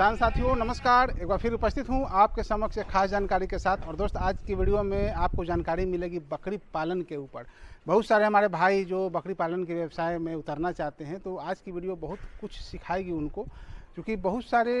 किसान साथियों नमस्कार एक बार फिर उपस्थित हूँ आपके समक्ष एक खास जानकारी के साथ और दोस्त आज की वीडियो में आपको जानकारी मिलेगी बकरी पालन के ऊपर बहुत सारे हमारे भाई जो बकरी पालन के व्यवसाय में उतरना चाहते हैं तो आज की वीडियो बहुत कुछ सिखाएगी उनको क्योंकि बहुत सारे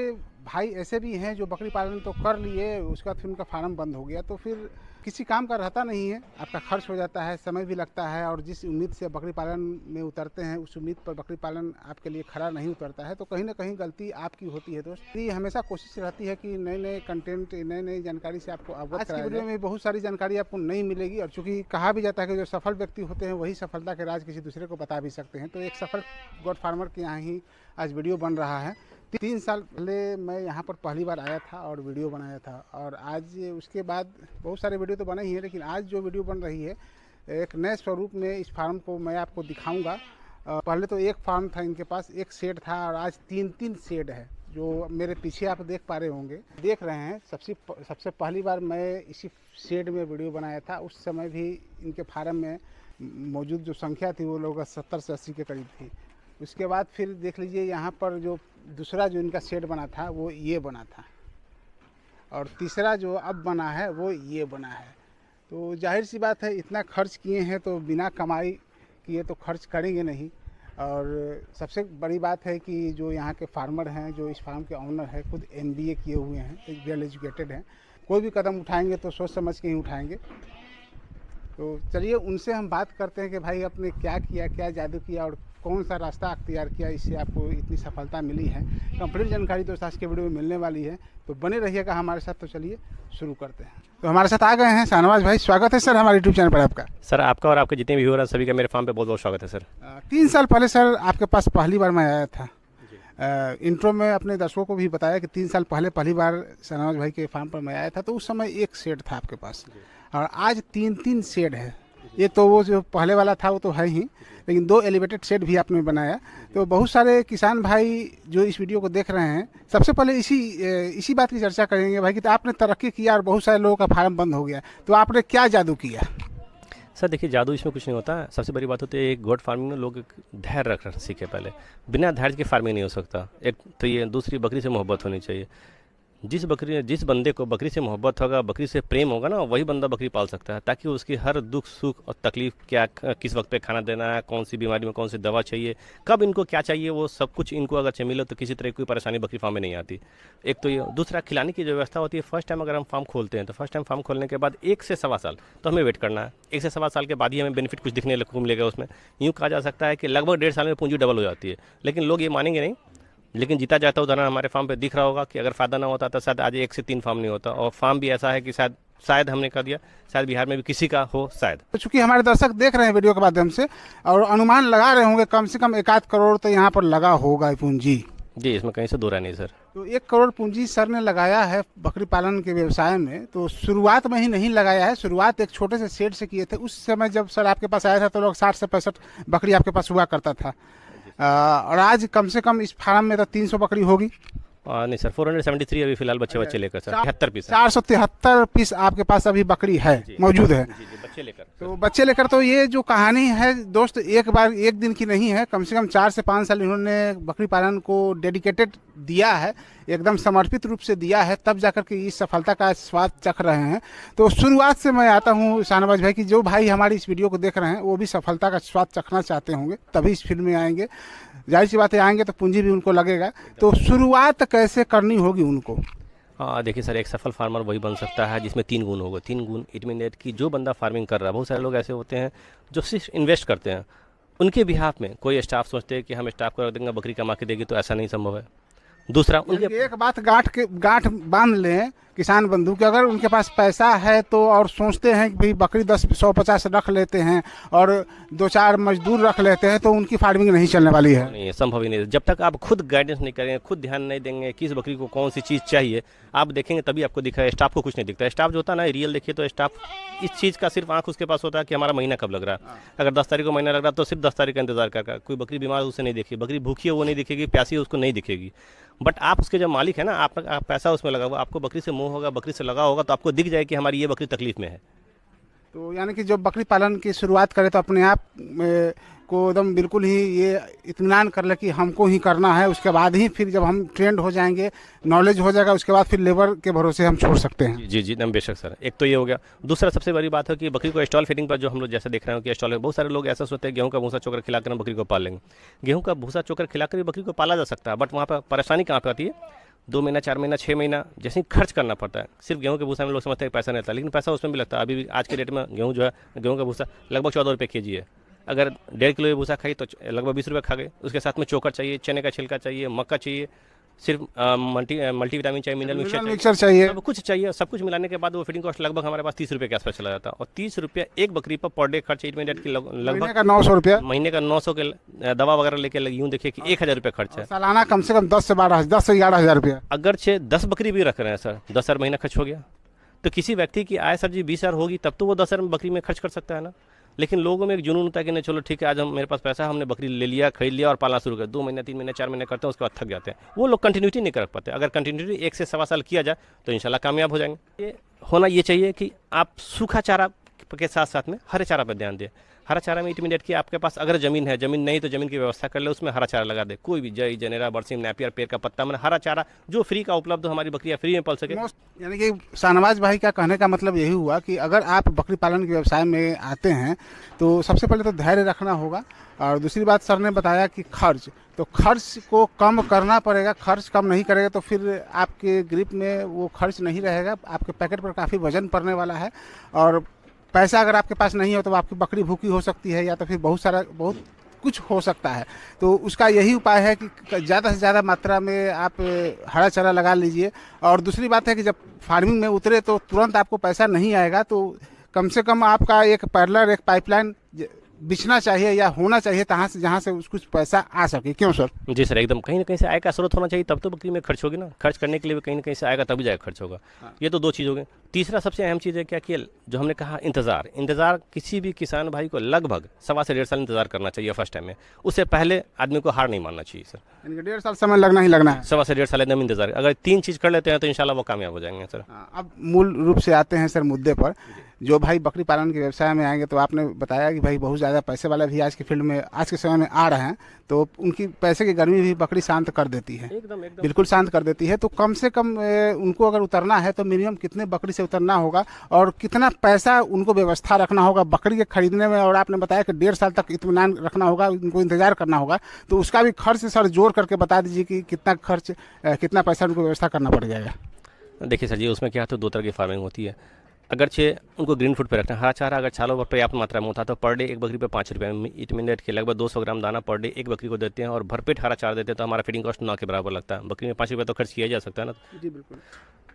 भाई ऐसे भी हैं जो बकरी पालन तो कर लिए उसके बाद फिर उनका फार्म बंद हो गया तो फिर किसी काम का रहता नहीं है आपका खर्च हो जाता है समय भी लगता है और जिस उम्मीद से बकरी पालन में उतरते हैं उस उम्मीद पर बकरी पालन आपके लिए खड़ा नहीं उतरता है तो कहीं ना कहीं गलती आपकी होती है दोस्त ये हमेशा कोशिश रहती है कि नए नए कंटेंट नए नए जानकारी से आपको अवगत आज वीडियो में बहुत सारी जानकारी आपको नहीं मिलेगी और चूंकि कहा भी जाता है कि जो सफल व्यक्ति होते हैं वही सफलता के राज किसी दूसरे को बता भी सकते हैं तो एक सफल गॉड फार्मर के यहाँ ही आज वीडियो बन रहा है तीन साल पहले मैं यहाँ पर पहली बार आया था और वीडियो बनाया था और आज उसके बाद बहुत सारे वीडियो तो बने ही हैं लेकिन आज जो वीडियो बन रही है एक नए स्वरूप में इस फार्म को मैं आपको दिखाऊंगा पहले तो एक फार्म था इनके पास एक शेड था और आज तीन तीन शेड है जो मेरे पीछे आप देख पा रहे होंगे देख रहे हैं सबसे सबसे पहली बार मैं इसी शेड में वीडियो बनाया था उस समय भी इनके फार्म में मौजूद जो संख्या थी वो लोग सत्तर से अस्सी के करीब थी उसके बाद फिर देख लीजिए यहाँ पर जो दूसरा जो इनका सेट बना था वो ये बना था और तीसरा जो अब बना है वो ये बना है तो जाहिर सी बात है इतना खर्च किए हैं तो बिना कमाई किए तो खर्च करेंगे नहीं और सबसे बड़ी बात है कि जो यहाँ के फार्मर हैं जो इस फार्म के ऑनर हैं खुद एम किए हुए हैं वेल एजुकेटेड हैं कोई भी कदम उठाएंगे तो सोच समझ के ही उठाएंगे तो चलिए उनसे हम बात करते हैं कि भाई आपने क्या किया क्या जादू किया और कौन सा रास्ता अख्तियार किया इससे आपको इतनी सफलता मिली है कंप्लीट जानकारी तो आज के वीडियो में मिलने वाली है तो बने रहिएगा हमारे साथ तो चलिए शुरू करते हैं तो हमारे साथ आ गए हैं शाहनवाज भाई स्वागत है सर हमारे यूट्यूब चैनल पर आपका सर आपका और आपके जितने भी व्यूअर हैं सभी का मेरे फार्म पर बहुत बहुत स्वागत है सर तीन साल पहले सर आपके पास पहली बार मैं आया था इंट्रो में अपने दर्शकों को भी बताया कि तीन साल पहले पहली बार शाहनवाज भाई के फार्म पर मैं आया था तो उस समय एक सेट था आपके पास और आज तीन तीन सेट है ये तो वो जो पहले वाला था वो तो है ही लेकिन दो एलिवेटेड शेड भी आपने बनाया तो बहुत सारे किसान भाई जो इस वीडियो को देख रहे हैं सबसे पहले इसी इसी बात की चर्चा करेंगे भाई कि तो आपने तरक्की किया और बहुत सारे लोगों का फार्म बंद हो गया तो आपने क्या जादू किया सर देखिए जादू इसमें कुछ नहीं होता सबसे बड़ी बात होती है एक गोट फार्मिंग में लोग धैर्य रख सीखे पहले बिना धैर्य के फार्मिंग नहीं हो सकता एक तो ये दूसरी बकरी से मोहब्बत होनी चाहिए जिस बकरी जिस बंदे को बकरी से मोहब्बत होगा बकरी से प्रेम होगा ना वही बंदा बकरी पाल सकता है ताकि उसकी हर दुख सुख और तकलीफ़ क्या किस वक्त पे खाना देना है कौन सी बीमारी में कौन सी दवा चाहिए कब इनको क्या चाहिए वो सब कुछ इनको अगर चाहिए मिले तो किसी तरह की कोई परेशानी बकरी फार्म में नहीं आती एक तो ये दूसरा खिलाने की जो व्यवस्था होती है फर्स्ट टाइम अगर हम फार्म खोलते हैं तो फर्स्ट टाइम फार्म खोलने के बाद एक से सवा साल तो हमें वेट करना है एक से सवा साल के बाद ही हमें बेनिफिट कुछ दिखने को मिलेगा उसमें यूँ कहा जा सकता है कि लगभग डेढ़ साल में पूंजी डबल हो जाती है लेकिन लोग ये मानेंगे नहीं लेकिन जीता जाता उदाहरण हमारे फार्म पे दिख रहा होगा कि अगर फायदा ना होता तो शायद आज एक से तीन फार्म नहीं होता और फार्म भी ऐसा है कि शायद शायद हमने कर दिया शायद बिहार में भी किसी का हो शायद तो चूंकि हमारे दर्शक देख रहे हैं वीडियो के माध्यम से और अनुमान लगा रहे होंगे कम से कम एक आध करोड़ तो यहाँ पर लगा होगा पूंजी जी इसमें कहीं से दो नहीं सर तो एक करोड़ पूंजी सर ने लगाया है बकरी पालन के व्यवसाय में तो शुरुआत में ही नहीं लगाया है शुरुआत एक छोटे से शेड से किए थे उस समय जब सर आपके पास आया था तो लोग साठ से पैंसठ बकरी आपके पास हुआ करता था और आज कम से कम इस फार्म में तो तीन सौ बकरी होगी नहीं सर 473 अभी फिलहाल बच्चे बच्चे लेकर सर तिहत्तर पीस चार सौ तिहत्तर पीस आपके पास अभी बकरी है मौजूद है जी, जी, बच्चे लेकर तो बच्चे लेकर तो ये जो कहानी है दोस्त एक बार एक दिन की नहीं है कम से कम चार से पाँच साल इन्होंने बकरी पालन को डेडिकेटेड दिया है एकदम समर्पित रूप से दिया है तब जाकर के इस सफलता का स्वाद चख रहे हैं तो शुरुआत से मैं आता हूँ शाहनवाज भाई की जो भाई हमारी इस वीडियो को देख रहे हैं वो भी सफलता का स्वाद चखना चाहते होंगे तभी इस फील्ड में आएंगे जाहिर सी बातें आएंगे तो पूंजी भी उनको लगेगा तो शुरुआत कैसे करनी होगी उनको देखिए सर एक सफल फार्मर वही बन सकता है जिसमें तीन गुण होगा तीन गुण इट मीन डेट कि जो बंदा फार्मिंग कर रहा है बहुत सारे लोग ऐसे होते हैं जो सिर्फ इन्वेस्ट करते हैं उनके बिहाफ में कोई स्टाफ सोचते हैं कि हम स्टाफ को रख देंगे बकरी कमा के देगी तो ऐसा नहीं संभव है दूसरा उनके एक बात गांठ के गांठ बांध लें किसान बंधु कि अगर उनके पास पैसा है तो और सोचते हैं कि भाई बकरी दस सौ पचास रख लेते हैं और दो चार मजदूर रख लेते हैं तो उनकी फार्मिंग नहीं चलने वाली है नहीं संभव ही नहीं जब तक आप खुद गाइडेंस नहीं करेंगे खुद ध्यान नहीं देंगे किस बकरी को कौन सी चीज़ चाहिए आप देखेंगे तभी आपको दिख रहा है स्टाफ को कुछ नहीं दिखता स्टाफ जो होता है ना रियल देखिए तो स्टाफ इस चीज़ का सिर्फ आंख उसके पास होता है कि हमारा महीना कब लग रहा है हाँ। अगर दस तारीख को महीना लग रहा है तो सिर्फ दस तारीख का इंतजार कर रहा है कोई बकरी बीमार उसे नहीं देखी बकरी भूखी है वो नहीं दिखेगी प्यासी है उसको नहीं दिखेगी बट आप उसके जब मालिक है ना आप, आप पैसा उसमें लगा हुआ आपको बकरी से मोह होगा बकरी से लगा होगा तो आपको दिख जाए कि हमारी ये बकरी तकलीफ में है तो यानी कि जो बकरी पालन की शुरुआत करें तो अपने आप को एकदम बिल्कुल ही ये इतमान कर ले कि हमको ही करना है उसके बाद ही फिर जब हम ट्रेंड हो जाएंगे नॉलेज हो जाएगा उसके बाद फिर लेबर के भरोसे हम छोड़ सकते हैं जी जी एकदम बेशक सर एक तो ये हो गया दूसरा सबसे बड़ी बात है कि बकरी को स्टॉल फीडिंग पर जो हम लोग जैसे देख रहे हैं कि स्टॉल बहुत सारे लोग ऐसा सोचते हैं गेहूँ का भूसा चोकर खिलाकर हम बकरी को पालेंगे गेहूँ का भूसा चोकर खिलाकर भी बकरी को पाला जा सकता है बट वहाँ पर परेशानी कहाँ पर आती है दो महीना चार महीना छः महीना जैसे ही खर्च करना पड़ता है सिर्फ गेहूँ के भूसा में लोग समझते हैं पैसा नहीं रहता लेकिन पैसा उसमें भी लगता है अभी भी आज के डेट में गेहूँ जो है गेहूँ का भूसा लगभग चौदह रुपये के जी है अगर डेढ़ किलो भूसा खाई तो लगभग बीस रुपये खा गए उसके साथ में चोकर चाहिए चने का छिलका चाहिए मक्का चाहिए सिर्फ मल्टी मल्टी विटामिन चाहिए मिनरल मिक्सर मिक्सर चाहिए सब कुछ चाहिए सब कुछ मिलाने के बाद वो फीडिंग कॉस्ट लगभग हमारे पास तीस रुपये के आसपास चला जाता है और तीस रुपया एक बकरी पर पर डे खर्च इमीडिएट की लगभग का नौ सौ रुपया महीने का नौ सौ के दवा वगैरह लेके यूँ देखिए कि एक हज़ार रुपये खर्च है सालाना कम से कम दस से बारह दस से ग्यारह हज़ार रुपया अगर छः दस बकरी भी रख रहे हैं सर दस हज़ार महीना खर्च हो गया तो किसी व्यक्ति की आय सर जी बीस हज़ार होगी तब तो वो दस हज़ार बकरी में खर्च कर सकता है ना लेकिन लोगों में एक जुनून होता है कि नहीं चलो ठीक है आज हम मेरे पास पैसा हमने बकरी ले लिया खरीद लिया और पालना शुरू कर दो महीने तीन महीने चार महीने करते हैं उसके बाद थक जाते हैं वो लोग कंटिन्यूटी नहीं कर पाते अगर कंटिन्यूटी एक से सवा साल किया जाए तो इनशाला कामयाब हो जाएंगे ये होना ये चाहिए कि आप सूखा चारा के साथ साथ में हरा चारा पर ध्यान दें हरा चारा में इंटरमीडिएट कि आपके पास अगर ज़मीन है ज़मीन नहीं तो ज़मीन की व्यवस्था कर ले उसमें हरा चारा लगा दे कोई भी जई जनेरा बरसीम नैपियर पेड़ का पत्ता मैंने हरा चारा जो फ्री का उपलब्ध हो हमारी बकरियाँ फ्री में पल सके यानी कि शाहनवाज भाई का कहने का मतलब यही हुआ कि अगर आप बकरी पालन के व्यवसाय में आते हैं तो सबसे पहले तो धैर्य रखना होगा और दूसरी बात सर ने बताया कि खर्च तो खर्च को कम करना पड़ेगा खर्च कम नहीं करेगा तो फिर आपके ग्रिप में वो खर्च नहीं रहेगा आपके पैकेट पर काफ़ी वजन पड़ने वाला है और पैसा अगर आपके पास नहीं हो तो आपकी बकरी भूखी हो सकती है या तो फिर बहुत सारा बहुत कुछ हो सकता है तो उसका यही उपाय है कि ज़्यादा से ज़्यादा मात्रा में आप हरा चारा लगा लीजिए और दूसरी बात है कि जब फार्मिंग में उतरे तो तुरंत आपको पैसा नहीं आएगा तो कम से कम आपका एक पैरलर एक पाइपलाइन बिछना चाहिए या होना चाहिए से जहाँ से कुछ पैसा आ सके क्यों सर जी सर एकदम कहीं ना कहीं से आय का स्रोत होना चाहिए तब तो बकरी में खर्च होगी ना खर्च करने के लिए भी कहीं ना कहीं से आएगा तभी जाएगा खर्च होगा हाँ। ये तो दो चीज़ हो गई तीसरा सबसे अहम चीज़ है क्या कि जो हमने कहा इंतज़ार इंतज़ार किसी भी किसान भाई को लगभग सवा से डेढ़ साल इंतजार करना चाहिए फर्स्ट टाइम में उससे पहले आदमी को हार नहीं मानना चाहिए सर डेढ़ साल समय लगना ही लगना है सवा से डेढ़ साल एकदम इंतजार अगर तीन चीज़ कर लेते हैं तो इन वो कामयाब हो जाएंगे सर हाँ, अब मूल रूप से आते हैं सर मुद्दे पर जो भाई बकरी पालन के व्यवसाय में आएंगे तो आपने बताया कि भाई बहुत ज़्यादा पैसे वाले भी आज के फील्ड में आज के समय में आ रहे हैं तो उनकी पैसे की गर्मी भी बकरी शांत कर देती है एकदम एकदम बिल्कुल शांत कर देती है तो कम से कम उनको अगर उतरना है तो मिनिमम कितने बकरी से उतरना होगा और कितना पैसा उनको व्यवस्था रखना होगा बकरी के खरीदने में और आपने बताया कि डेढ़ साल तक इतमान रखना होगा उनको इंतजार करना होगा तो उसका भी खर्च सर जोड़ करके बता दीजिए कि कितना खर्च कितना पैसा उनको व्यवस्था करना पड़ जाएगा देखिए सर जी उसमें क्या है तो दो तरह की फार्मिंग होती है अगरचे उनको ग्रीन फूड पर रखना हरा चारा अगर छालों पर पर्याप्त मात्रा में होता तो पर डे एक बकरी पर पाँच रुपये में इटमिनेट के लगभग दो सौ ग्राम दाना पर डे एक बकरी को देते हैं और भरपेट हरा चारा देते हैं तो हमारा फीडिंग कॉस्ट नौ के बराबर लगता है बकरी में पाँच रुपये तो खर्च किया जा सकता है ना जी बिल्कुल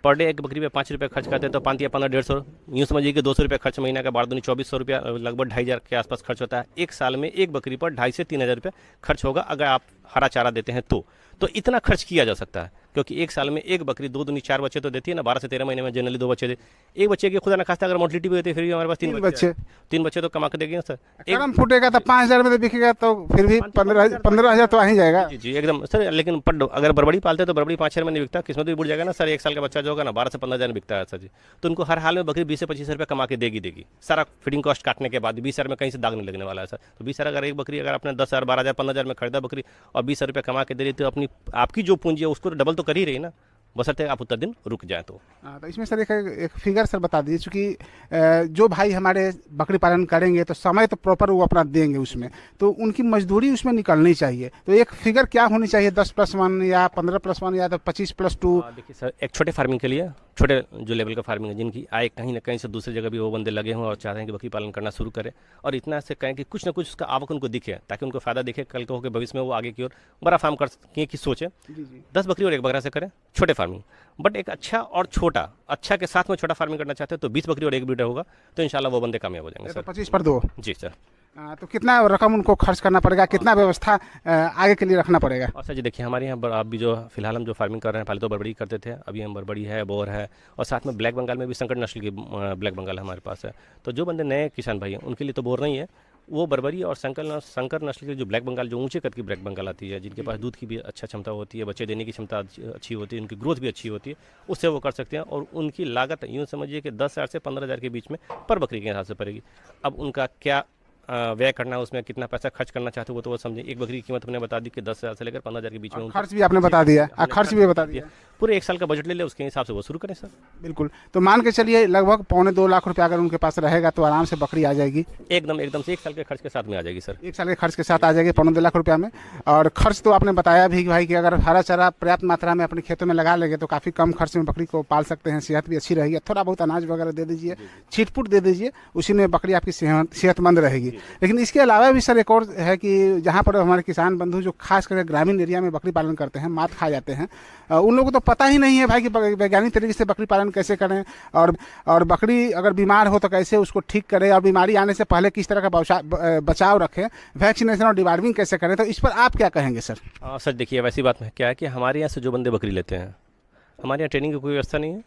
पर डे एक बकरी पे पाँच रुपये खर्च करते हैं तो पाँच या पंद्रह डेढ़ सौ यूँ समझिए कि दो सौ रुपये खर्च महीना का बार दूनी चौबीस सौ रुपया लगभग ढाई हज़ार के आसपास खर्च होता है एक साल में एक बकरी पर ढाई से तीन हज़ार रुपये खर्च होगा अगर आप हरा चारा देते हैं तो तो इतना खर्च किया जा सकता है क्योंकि एक साल में एक बकरी दो दूनी चार बच्चे तो देती है ना बारह से तेरह महीने में जनरली दो बच्चे दे एक बच्चे की खुदा ना खास्ता अगर मोटिलिटी भी होती है फिर भी हमारे पास तीन, तीन बच्चे तीन बच्चे तो कमा के देंगे सर एक फूटेगा तो पाँच हज़ार में तो बिकेगा तो फिर भी पंद्रह हज़ार तो आ ही जाएगा जी जी एकदम सर लेकिन अगर बरबड़ी पालते तो बड़बड़ी पाँच हज़ार में नहीं बिकता किस्मत भी बुढ़ जाएगा ना सर एक साल का बच्चा जो होगा ना बारह से पंद्रह हज़ार में बिकता है सर जी तो उनको हर हाल में बकरी बीस से पच्चीस रुपये कमा के देगी देगी सारा फीडिंग कॉस्ट काटने के बाद बीस हज़ार में कहीं से दाग नहीं लगने वाला है सर तो बीस हज़ार अगर एक बकरी अगर आपने दस हज़ार बारह हज़ार पंद्रह हज़ार में खरीदा बकरी और बीस रुपये कमा के दे रही तो अपनी आपकी जो पूंजी है उसको तो डबल तो कर ही रही ना बसरते आप उत्तर दिन रुक जाए तो आ, हाँ, तो इसमें सर एक, एक फिगर सर बता दीजिए चूँकि जो भाई हमारे बकरी पालन करेंगे तो समय तो प्रॉपर वो अपना देंगे उसमें तो उनकी मजदूरी उसमें निकलनी चाहिए तो एक फिगर क्या होनी चाहिए दस प्लस वन या पंद्रह प्लस वन या तो पच्चीस प्लस टू हाँ, देखिए सर एक छोटे फार्मिंग के लिए छोटे जो लेवल का फार्मिंग है जिनकी आय कहीं ना कहीं से दूसरे जगह भी वो बंदे लगे हों और चाह रहे हैं कि बकरी पालन करना शुरू करें और इतना से कहें कि कुछ ना कुछ उसका आवक उनको दिखे ताकि उनको फ़ायदा दिखे कल को होकर भविष्य में वो आगे की ओर बड़ा फार्म कर कि सोचें दस बकरी और एक बकरा से करें छोटे फार्म फार्मिंग बट एक अच्छा और छोटा अच्छा के साथ में छोटा फार्मिंग करना चाहते हैं तो बीस बकरी और एक ब्रीडर होगा तो इन वो बंदे कामयाब हो जाएंगे तो सर पच्चीस पर दो जी सर तो कितना रकम उनको खर्च करना पड़ेगा कितना व्यवस्था आगे के लिए रखना पड़ेगा और सर जी देखिए हमारे यहाँ भी जो फिलहाल हम जो फार्मिंग कर रहे हैं पहले तो बड़बड़ी करते थे अभी हम बड़बड़ी है बोर है और साथ में ब्लैक बंगाल में भी संकट नस्ल की ब्लैक बंगाल हमारे पास है तो जो बंदे नए किसान भाई हैं उनके लिए तो बोर नहीं है वो बरबरी और संकर संकर नस्ल के जो ब्लैक बंगाल जो ऊंचे कद की ब्लैक बंगाल आती है जिनके पास दूध की भी अच्छा क्षमता होती है बच्चे देने की क्षमता अच्छी होती है उनकी ग्रोथ भी अच्छी होती है उससे वो कर सकते हैं और उनकी लागत यूँ समझिए कि दस हज़ार से पंद्रह हज़ार के बीच में पर बकरी के हिसाब से पड़ेगी अब उनका क्या व्यय करना उसमें कितना पैसा खर्च करना चाहते हो तो वो समझे एक बकरी की कीमत हमने बता दी कि दस हज़ार से लेकर पंद्रह हज़ार के बीच में खर्च भी आपने बता दिया खर्च भी बता दिया पूरे एक साल का बजट ले ले उसके हिसाब से वो शुरू करें सर बिल्कुल तो मान के चलिए लगभग पौने दो लाख रुपया अगर उनके पास रहेगा तो आराम से बकरी आ जाएगी एकदम एकदम से एक साल के खर्च के साथ में आ जाएगी सर एक साल के खर्च के साथ आ जाएगी पौने दो लाख रुपया में और खर्च तो आपने बताया भी भाई कि अगर हरा चारा पर्याप्त मात्रा में अपने खेतों में लगा लेंगे तो काफ़ी कम खर्च में बकरी को पाल सकते हैं सेहत भी अच्छी रहेगी थोड़ा बहुत अनाज वगैरह दे दीजिए छिटपुट दे दीजिए उसी में बकरी आपकी सेहतमंद रहेगी लेकिन इसके अलावा भी सर एक और है कि जहाँ पर हमारे किसान बंधु जो खास करके ग्रामीण एरिया में बकरी पालन करते हैं मात खा जाते हैं उन लोगों को तो पता ही नहीं है भाई कि वैज्ञानिक तरीके से बकरी पालन कैसे करें और और बकरी अगर बीमार हो तो कैसे उसको ठीक करें और बीमारी आने से पहले किस तरह का बचाव रखें वैक्सीनेशन और डिवार्मिंग कैसे करें तो इस पर आप क्या कहेंगे सर आ, सर देखिए वैसी बात में क्या है कि हमारे यहाँ से जो बंदे बकरी लेते हैं हमारे यहाँ ट्रेनिंग की कोई व्यवस्था नहीं है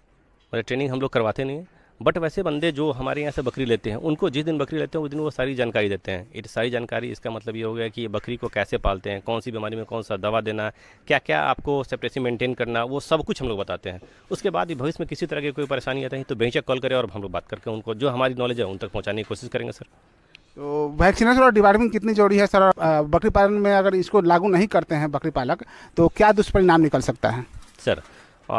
और ट्रेनिंग हम लोग करवाते नहीं है बट वैसे बंदे जो हमारे यहाँ से बकरी लेते हैं उनको जिस दिन बकरी लेते हैं उस दिन वो सारी जानकारी देते हैं इट सारी जानकारी इसका मतलब ये हो गया कि ये बकरी को कैसे पालते हैं कौन सी बीमारी में कौन सा दवा देना क्या क्या आपको सेपरेसी मेंटेन करना वो सब कुछ हम लोग बताते हैं उसके बाद भी भविष्य में किसी तरह की कोई परेशानी आता है तो बेचक कॉल करें और हम लोग बात करके उनको जो हमारी नॉलेज है उन तक पहुँचाने की कोशिश करेंगे सर तो वैक्सीनेशन और डिपार्टमेंट कितनी जरूरी है सर बकरी पालन में अगर इसको लागू नहीं करते हैं बकरी पालक तो क्या दुष्परिणाम निकल सकता है सर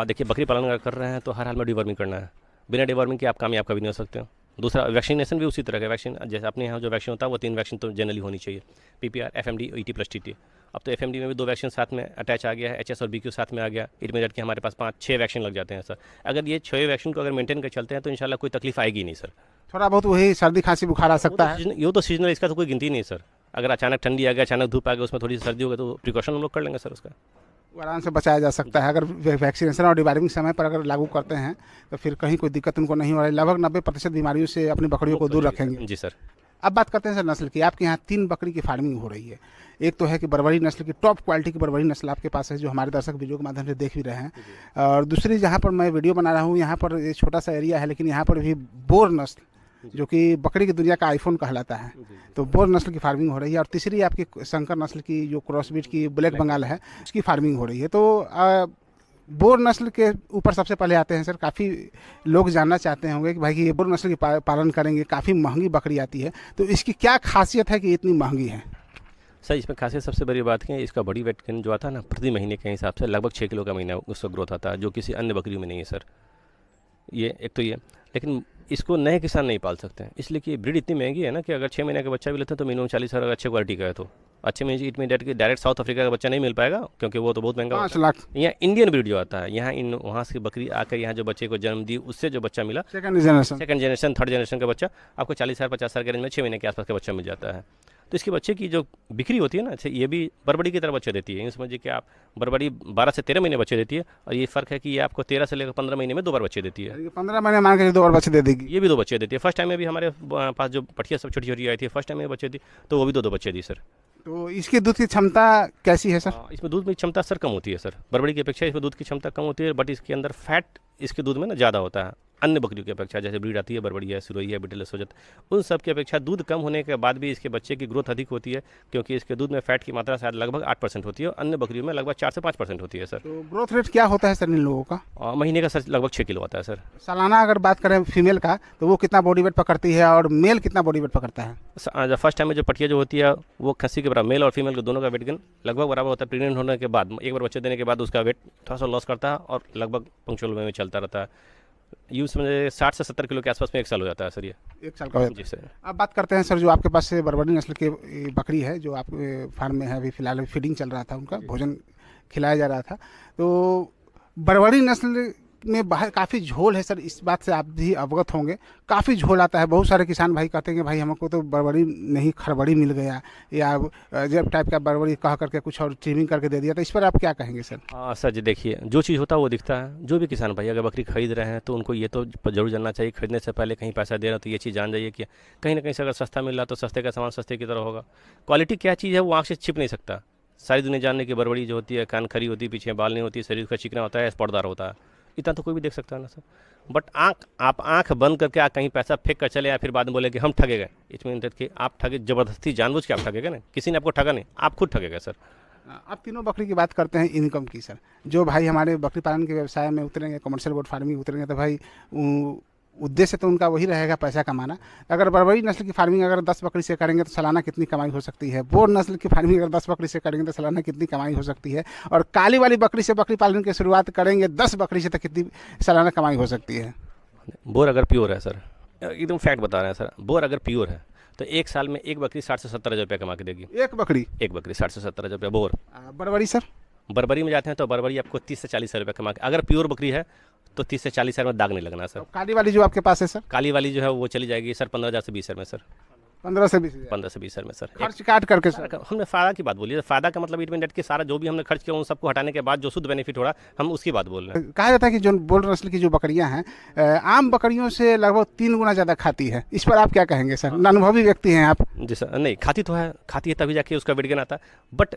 देखिए बकरी पालन अगर कर रहे हैं तो हर हाल में डिवर्मिंग करना है बिना डिवॉर्मिंग के आप कामयाब कभी नहीं हो सकते हो दूसरा वैक्सीनेशन भी उसी तरह का वैक्सीन जैसे अपने यहाँ जो वैक्सीन होता है वो तीन वैक्सीन तो जनरली होनी चाहिए P P R F M D E T plus T T अब तो एफ एम डी में भी दो वैक्सीन साथ में अटैच आ गया है एच एस और बी क्यू साथ में आ गया इट इंटरमीडिएट के हमारे पास पाँच छः वैक्सीन लग जाते हैं सर अगर ये छः वैक्सीन को अगर मेंटेन कर चलते हैं तो इनशाला कोई तकलीफ आएगी नहीं सर थोड़ा बहुत वही सर्दी खांसी बुखार आ तो सकता है यो तो सीजनल इसका तो कोई गिनती नहीं सर अगर अचानक ठंडी आ गया अचानक धूप आ गया उसमें थोड़ी सर्दी हो गई तो प्रिकॉशन हम लोग कर लेंगे सर उसका आराम से बचाया जा सकता है अगर वैक्सीनेशन और डिवाइडिंग समय पर अगर लागू करते हैं तो फिर कहीं कोई दिक्कत उनको नहीं हो रही लगभग नब्बे प्रतिशत बीमारियों से अपनी बकरियों को दूर रखेंगे जी सर अब बात करते हैं सर नस्ल की आपके यहाँ तीन बकरी की फार्मिंग हो रही है एक तो है कि बरवरी नस्ल की टॉप क्वालिटी की बरबरी नस्ल आपके पास है जो हमारे दर्शक वीडियो के माध्यम से देख भी रहे हैं और दूसरी जहाँ पर मैं वीडियो बना रहा हूँ यहाँ पर छोटा सा एरिया है लेकिन यहाँ पर भी बोर नस्ल जो कि बकरी की दुनिया का आईफोन कहलाता है तो बोर नस्ल की फार्मिंग हो रही है और तीसरी आपकी शंकर नस्ल की जो क्रॉसबीट की ब्लैक बंगाल है उसकी फार्मिंग हो रही है तो आ, बोर नस्ल के ऊपर सबसे पहले आते हैं सर काफ़ी लोग जानना चाहते होंगे कि भाई ये बोर नस्ल की पालन करेंगे काफ़ी महंगी बकरी आती है तो इसकी क्या खासियत है कि इतनी महंगी है सर इसमें खासियत सबसे बड़ी बात है इसका बड़ी वेट गेन जो आता है ना प्रति महीने के हिसाब से लगभग छः किलो का महीना उसका ग्रोथ आता है जो किसी अन्य बकरी में नहीं है सर ये एक तो ये लेकिन इसको नए किसान नहीं पाल सकते हैं इसलिए कि ब्रीड इतनी महंगी है ना कि अगर छः महीने का बच्चा भी लेते हैं तो मिनिमम चालीस हज़ार अच्छे क्वालिटी का है तो अच्छे में डेट के डायरेक्ट साउथ अफ्रीका का बच्चा नहीं मिल पाएगा क्योंकि वो तो बहुत महंगा पाँच लाख यहाँ इंडियन ब्रीड जो आता है यहाँ इन वहाँ से बकरी आकर यहाँ जो बच्चे को जन्म दी उससे जो बच्चा मिला second generation second generation third generation का बच्चा आपको चालीस हज़ार पचास हज़ार के रेंज में छः महीने के आसपास का बच्चा मिल जाता है तो इसके बच्चे की जो बिक्री होती है ना अच्छा ये भी बरबड़ी की तरह बच्चे देती है यूँ समझिए कि आप बरबड़ी बारह से तेरह महीने बच्चे देती है और ये फ़र्क है कि ये आपको तेरह से लेकर पंद्रह महीने में दो बार बच्चे देती है पंद्रह महीने मांग के दो बार बच्चे दे देगी ये भी दो बच्चे देती है फर्स्ट टाइम में भी हमारे पास जो पटिया सब छोटी छोटी आई थी फर्स्ट टाइम में बच्चे दी तो वो भी दो दो बच्चे दी सर तो इसके दूध की क्षमता कैसी है सर हाँ, इसमें दूध में क्षमता सर कम होती है सर बरबड़ी की अपेक्षा इसमें दूध की क्षमता कम होती है बट इसके अंदर फैट इसके दूध में ना ज़्यादा होता है अन्य बकरियों की अपेक्षा जैसे ब्रीड आती है बरबड़ी है सुरोई है बिटल सोजत उन सब की अपेक्षा दूध कम होने के बाद भी इसके बच्चे की ग्रोथ अधिक होती है क्योंकि इसके दूध में फैट की मात्रा शायद लगभग आठ परसेंट होती है अन्य बकरियों में लगभग चार से पाँच परसेंट होती है सर तो ग्रोथ रेट क्या होता है सर इन लोगों का आ, महीने का सर लगभग छः किलो आता है सर सालाना अगर बात करें फीमेल का तो वो कितना बॉडी वेट पकड़ती है और मेल कितना बॉडी वेट पकड़ता है फर्स्ट टाइम में जो पटिया जो होती है वो खसी के बराबर मेल और फीमेल के दोनों का वेट गेन लगभग बराबर होता है प्रेगनेंट होने के बाद एक बार बच्चे देने के बाद उसका वेट थोड़ा सा लॉस करता है और लगभग पंक्चुअल में चलता रहता है यूज समझे साठ से सत्तर किलो के आसपास में एक साल हो जाता है सर ये एक साल का हाँ। जी सर अब बात करते हैं सर जो आपके पास से नस्ल के बकरी है जो आपके फार्म में है अभी फिलहाल फीडिंग चल रहा था उनका भोजन खिलाया जा रहा था तो बरबरी नस्ल में बाहर काफ़ी झोल है सर इस बात से आप भी अवगत होंगे काफ़ी झोल आता है बहुत सारे किसान भाई कहते हैं कि भाई हमको तो बड़बड़ी नहीं खड़बड़ी मिल गया या जब टाइप का बड़बड़ी कह करके कुछ और ट्रिमिंग करके दे दिया तो इस पर आप क्या कहेंगे सर हाँ सर जी देखिए जो चीज़ होता है वो दिखता है जो भी किसान भाई अगर बकरी खरीद रहे हैं तो उनको ये तो जरूर जानना चाहिए खरीदने से पहले कहीं पैसा दे रहे हैं तो ये चीज़ जान जाइए कि कहीं ना कहीं से अगर सस्ता मिल रहा तो सस्ते का सामान सस्ते की तरह होगा क्वालिटी क्या चीज़ है वो आँख से छिप नहीं सकता सारी दुनिया जानने की बड़बड़ी जो होती है कान खरी होती है पीछे बाल नहीं होती शरीर का चिकना होता है स्पॉटदार होता है इतना तो कोई भी देख सकता है ना सर बट आँख आप आंख बंद करके आप कहीं पैसा फेंक कर चले या फिर बाद में बोले कि हम ठगे गए इट्स मीन दैट कि आप ठगे जबरदस्ती जानबूझ के आप ठगे गए ना किसी ने आपको ठगा नहीं आप खुद ठगे गए सर हाँ, आप तीनों बकरी की बात करते हैं इनकम की सर जो भाई हमारे बकरी पालन के व्यवसाय में उतरेंगे कमर्शियल गोट फार्मिंग उतरेंगे तो भाई उद्देश्य तो उनका वही रहेगा पैसा कमाना अगर बरबरी नस्ल की फार्मिंग अगर दस बकरी से करेंगे तो सालाना कितनी कमाई हो सकती है बोर नस्ल की फार्मिंग अगर दस बकरी से करेंगे तो सालाना कितनी कमाई हो सकती है और काली वाली बकरी से बकरी पालन की शुरुआत करेंगे दस बकरी से तो कितनी सालाना कमाई हो सकती है बोर अगर प्योर है सर एकदम फैक्ट बता रहे हैं सर बोर अगर प्योर है तो एक साल में एक बकरी साठ से सत्तर हज़ार रुपया कमा के देगी एक बकरी एक बकरी साठ से सत्तर हज़ार रुपया बोर बरबरी सर बरबरी में जाते हैं तो बरबरी आपको तीस से चालीस हज़ार रुपये कमा के अगर प्योर बकरी है तो तीस से चालीस हज़ार में दाग नहीं लगना सर तो काली वाली जो आपके पास है सर काली वाली जो है वो चली जाएगी सर पंद्रह हज़ार से बीस में सर पंद्रह से बीस पंद्रह से बीस हज़ार में सर खर्च काट करके सर हमने फ़ायदा की बात बोली है फ़ायदा का मतलब इटमेंट के सारा जो भी हमने खर्च किया उन सबको हटाने के बाद जो शुद्ध बेनिफिट हो रहा हम उसकी बात बोल रहे हैं कहा जाता है कि जो बोल नस्ल की जो बकरियां हैं आम बकरियों से लगभग तीन गुना ज़्यादा खाती है इस पर आप क्या कहेंगे सर अनुभवी हाँ। व्यक्ति हैं आप जी सर नहीं खाती तो है खाती है तभी जाके उसका वेट गेन आता बट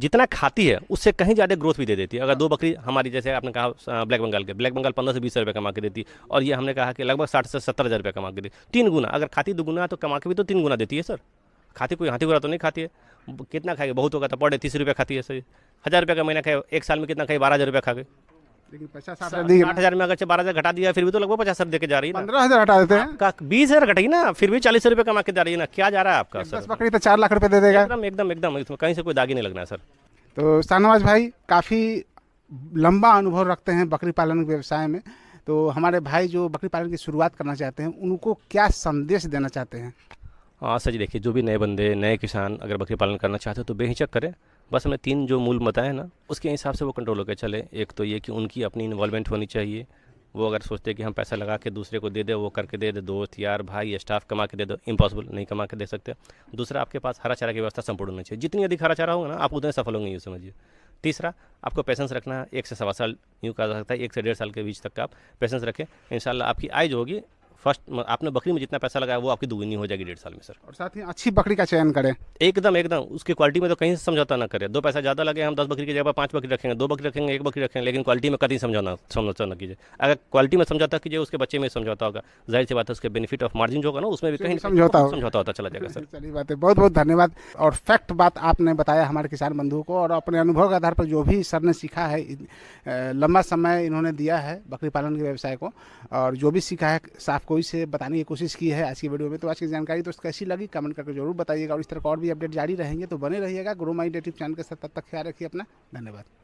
जितना खाती है उससे कहीं ज़्यादा ग्रोथ भी दे देती है अगर दो बकरी हमारी जैसे आपने कहा ब्लैक बंगाल के ब्लैक बंगाल पंद्रह से बीस रुपये कमा के देती है और ये हमने कहा कि लगभग साठ से सत्तर हज़ार रुपये कमा के देती तीन गुना अगर खाती दो गुना तो कमा के भी तो तीन गुना देती है सर खाती कोई हाथी गुरा तो नहीं खाती है कितना खाएगी बहुत होगा तो पड़े तीस रुपये खाती है सर हज़ार रुपये का महीना खाए एक साल में कितना खाई बारह हज़ार रुपये खा गए लेकिन पचास आठ हजार में अगर बारह हजार घटा दिया फिर भी तो लगभग पचास हजार देकर जा रही है पंद्रह हजार हटा देते हैं बीस हजार घटाई ना फिर भी चालीस रुपये कमा के जा रही है ना क्या जा रहा है आपका सर बकरी तो चार लाख रुपए दे देगा एकदम एकदम एकदम इसमें कहीं से कोई दागी नहीं लगना सर तो शाहनवाज भाई काफ़ी लंबा अनुभव रखते हैं बकरी पालन व्यवसाय में तो हमारे भाई जो बकरी पालन की शुरुआत करना चाहते हैं उनको क्या संदेश देना चाहते हैं हाँ सर जी देखिए जो भी नए बंदे नए किसान अगर बकरी पालन करना चाहते हो तो बेहिचक करें बस हमने तीन जो मूल बताए ना उसके हिसाब से वो कंट्रोल होकर चले एक तो ये कि उनकी अपनी इन्वॉल्वमेंट होनी चाहिए वो अगर सोचते कि हम पैसा लगा के दूसरे को दे दे वो करके दे दे दोस्त यार भाई स्टाफ कमा के दे दो इम्पॉसिबल नहीं कमा के दे सकते दूसरा आपके पास हरा चारा की व्यवस्था संपूर्ण होनी चाहिए जितनी अधिक हरा चारा होगा ना आप उतने सफल होंगे यूँ समझिए तीसरा आपको पेशेंस रखना है एक से सवा साल यूँ कहा जा सकता है एक से डेढ़ साल के बीच तक का आप पेशेंस रखें इन आपकी आय जो होगी फर्स्ट आपने बकरी में जितना पैसा लगाया वो आपकी दुगनी हो जाएगी डेढ़ साल में सर और साथ ही अच्छी बकरी का चयन करें एकदम एकदम उसकी क्वालिटी में तो कहीं से समझौता ना करें दो पैसा ज़्यादा लगे हम दस बकरी की जगह पर पाँच बकरी रखेंगे दो बकरी रखेंगे एक बकरी रखेंगे लेकिन क्वालिटी में कहीं समझौना समझौता ना कीजिए अगर क्वालिटी में समझौता कीजिए उसके बच्चे में समझौता होगा जाहिर सी बात है उसके बेनिफिट ऑफ मार्जिन जो होगा ना उसमें भी कहीं समझौता समझौता होता चला जाएगा सर चलिए बात है बहुत बहुत धन्यवाद और फैक्ट बात आपने बताया हमारे किसान बंधुओं को और अपने अनुभव के आधार पर जो भी सर ने सीखा है लंबा समय इन्होंने दिया है बकरी पालन के व्यवसाय को और जो भी सीखा है साफ कोई से बताने की कोशिश की है आज की वीडियो में तो आज की जानकारी दोस्त तो कैसी लगी कमेंट करके जरूर बताइएगा और इस तरह का और भी अपडेट जारी रहेंगे तो बने रहिएगा ग्रो माइंड चैनल के साथ तब तक ख्याल रखिए अपना धन्यवाद